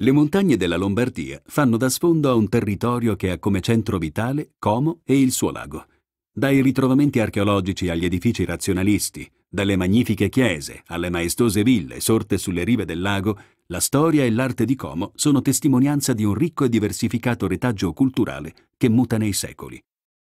Le montagne della Lombardia fanno da sfondo a un territorio che ha come centro vitale Como e il suo lago. Dai ritrovamenti archeologici agli edifici razionalisti, dalle magnifiche chiese alle maestose ville sorte sulle rive del lago, la storia e l'arte di Como sono testimonianza di un ricco e diversificato retaggio culturale che muta nei secoli.